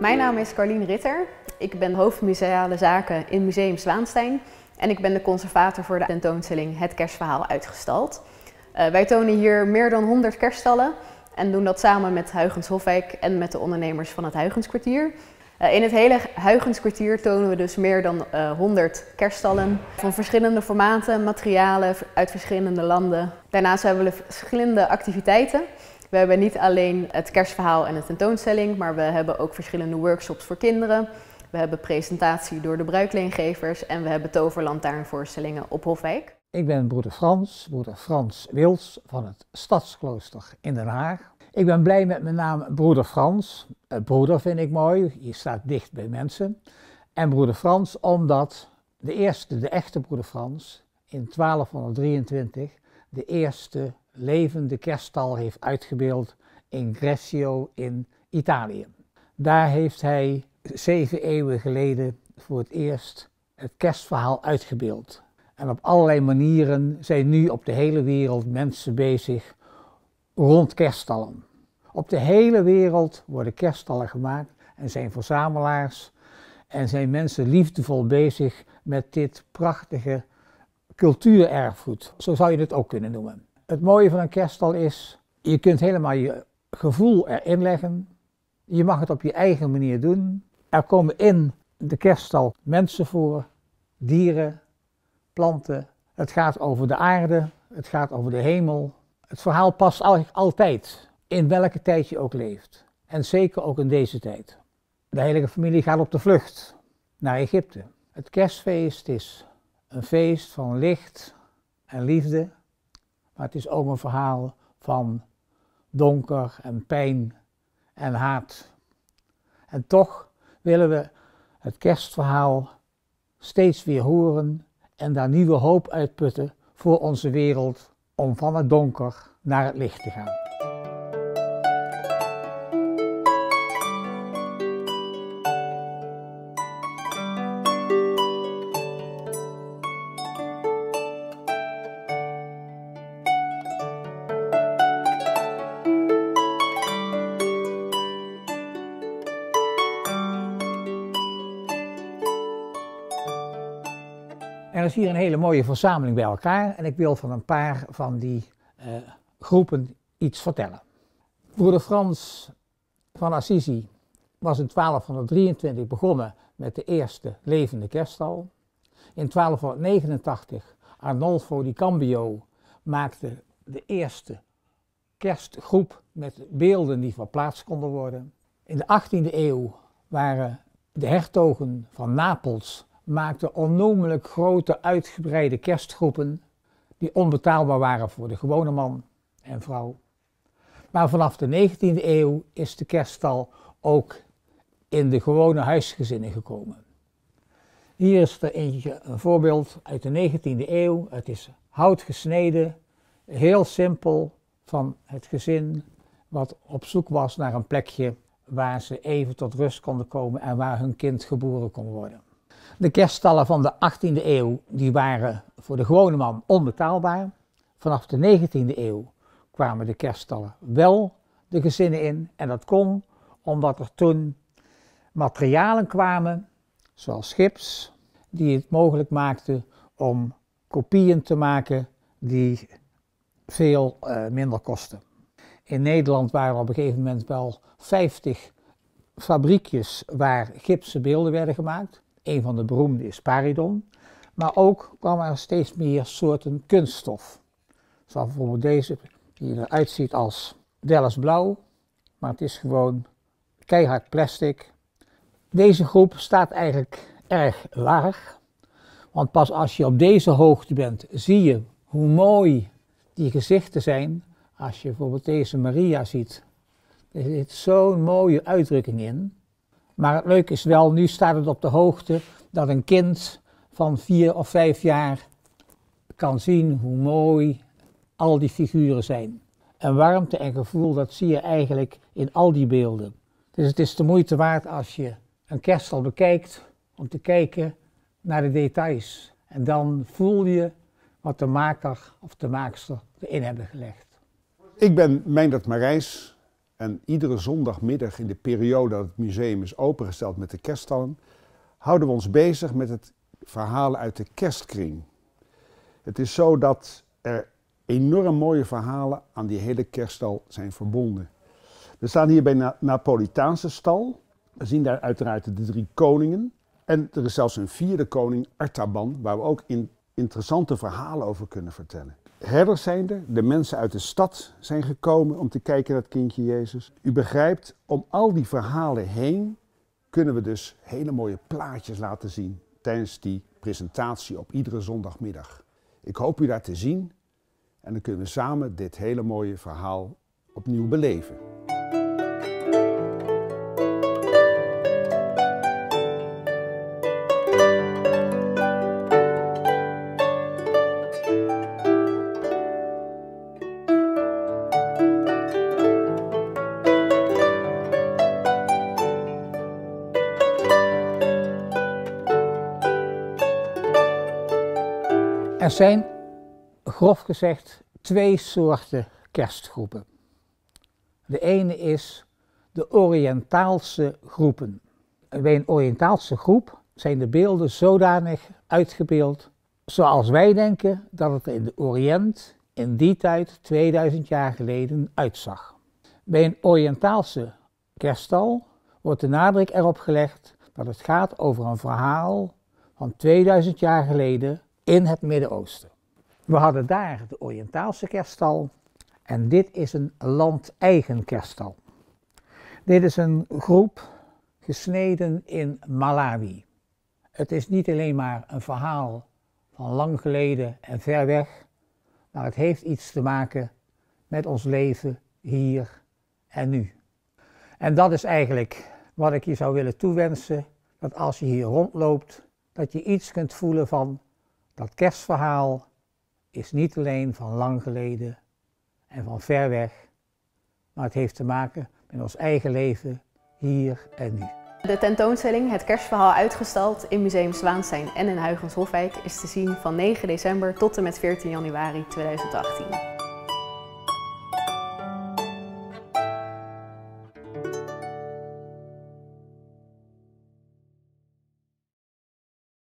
Mijn naam is Carlien Ritter. Ik ben hoofdmuseale zaken in Museum Zwaanstein. En ik ben de conservator voor de tentoonstelling Het Kerstverhaal Uitgestald. Eh, wij tonen hier meer dan 100 kerststallen en doen dat samen met Huigens Hofwijk en met de ondernemers van het Huigenskwartier. Eh, in het hele Huigenskwartier tonen we dus meer dan 100 eh, kerststallen van verschillende formaten, materialen uit verschillende landen. Daarnaast hebben we verschillende activiteiten. We hebben niet alleen het kerstverhaal en de tentoonstelling, maar we hebben ook verschillende workshops voor kinderen. We hebben presentatie door de bruikleengevers en we hebben toverlantaarnvoorstellingen op Hofwijk. Ik ben broeder Frans, broeder Frans Wils van het Stadsklooster in Den Haag. Ik ben blij met mijn naam broeder Frans. Broeder vind ik mooi, je staat dicht bij mensen. En broeder Frans omdat de eerste, de echte broeder Frans, in 1223 de eerste levende kerststal heeft uitgebeeld in Greccio in Italië. Daar heeft hij zeven eeuwen geleden voor het eerst het kerstverhaal uitgebeeld. En op allerlei manieren zijn nu op de hele wereld mensen bezig rond kerststallen. Op de hele wereld worden kerststallen gemaakt en zijn verzamelaars en zijn mensen liefdevol bezig met dit prachtige cultuurerfgoed. Zo zou je het ook kunnen noemen. Het mooie van een kerststal is, je kunt helemaal je gevoel erin leggen. Je mag het op je eigen manier doen. Er komen in de kerststal mensen voor, dieren, planten. Het gaat over de aarde, het gaat over de hemel. Het verhaal past eigenlijk altijd, in welke tijd je ook leeft. En zeker ook in deze tijd. De heilige familie gaat op de vlucht naar Egypte. Het kerstfeest is een feest van licht en liefde maar het is ook een verhaal van donker en pijn en haat. En toch willen we het kerstverhaal steeds weer horen en daar nieuwe hoop uit putten voor onze wereld om van het donker naar het licht te gaan. En dat is hier een hele mooie verzameling bij elkaar. En ik wil van een paar van die eh, groepen iets vertellen. Broeder Frans van Assisi was in 1223 begonnen met de eerste levende kerststal. In 1289 Arnolfo di Cambio maakte de eerste kerstgroep met beelden die verplaatst konden worden. In de 18e eeuw waren de hertogen van Napels maakte onnoemelijk grote uitgebreide kerstgroepen die onbetaalbaar waren voor de gewone man en vrouw. Maar vanaf de 19e eeuw is de kerststal ook in de gewone huisgezinnen gekomen. Hier is er eentje, een voorbeeld uit de 19e eeuw. Het is hout gesneden, heel simpel van het gezin wat op zoek was naar een plekje waar ze even tot rust konden komen en waar hun kind geboren kon worden. De kerststallen van de 18e eeuw die waren voor de gewone man onbetaalbaar. Vanaf de 19e eeuw kwamen de kerststallen wel de gezinnen in. En dat kon omdat er toen materialen kwamen, zoals gips, die het mogelijk maakten om kopieën te maken die veel eh, minder kosten. In Nederland waren er op een gegeven moment wel 50 fabriekjes waar gipsen beelden werden gemaakt. Een van de beroemde is paridon. Maar ook kwamen er steeds meer soorten kunststof. Zoals bijvoorbeeld deze, die eruit ziet als Dallas blauw, maar het is gewoon keihard plastic. Deze groep staat eigenlijk erg laag, want pas als je op deze hoogte bent, zie je hoe mooi die gezichten zijn. Als je bijvoorbeeld deze Maria ziet, er zit zo'n mooie uitdrukking in. Maar het leuke is wel, nu staat het op de hoogte dat een kind van vier of vijf jaar kan zien hoe mooi al die figuren zijn. En warmte en gevoel, dat zie je eigenlijk in al die beelden. Dus het is de moeite waard als je een kerststal bekijkt, om te kijken naar de details. En dan voel je wat de maker of de maakster erin hebben gelegd. Ik ben Meindert Marijs, en iedere zondagmiddag in de periode dat het museum is opengesteld met de kerststallen, houden we ons bezig met het verhalen uit de kerstkring. Het is zo dat er enorm mooie verhalen aan die hele kerststal zijn verbonden. We staan hier bij de Napolitaanse stal. We zien daar uiteraard de drie koningen. En er is zelfs een vierde koning, Artaban, waar we ook in interessante verhalen over kunnen vertellen. Herders zijn er, de mensen uit de stad zijn gekomen om te kijken naar het kindje Jezus. U begrijpt, om al die verhalen heen kunnen we dus hele mooie plaatjes laten zien tijdens die presentatie op iedere zondagmiddag. Ik hoop u daar te zien en dan kunnen we samen dit hele mooie verhaal opnieuw beleven. Er zijn, grof gezegd, twee soorten kerstgroepen. De ene is de Oriëntaalse groepen. Bij een Oriëntaalse groep zijn de beelden zodanig uitgebeeld zoals wij denken dat het in de Oriënt in die tijd, 2000 jaar geleden, uitzag. Bij een Oriëntaalse kerststal wordt de nadruk erop gelegd dat het gaat over een verhaal van 2000 jaar geleden in het Midden-Oosten. We hadden daar de Oriëntaalse kerststal en dit is een landeigen kerststal. Dit is een groep gesneden in Malawi. Het is niet alleen maar een verhaal van lang geleden en ver weg, maar het heeft iets te maken met ons leven hier en nu. En dat is eigenlijk wat ik je zou willen toewensen, dat als je hier rondloopt, dat je iets kunt voelen van dat kerstverhaal is niet alleen van lang geleden en van ver weg, maar het heeft te maken met ons eigen leven hier en nu. De tentoonstelling Het Kerstverhaal uitgestald in Museum Zwaanstein en in Huigens Hofwijk is te zien van 9 december tot en met 14 januari 2018.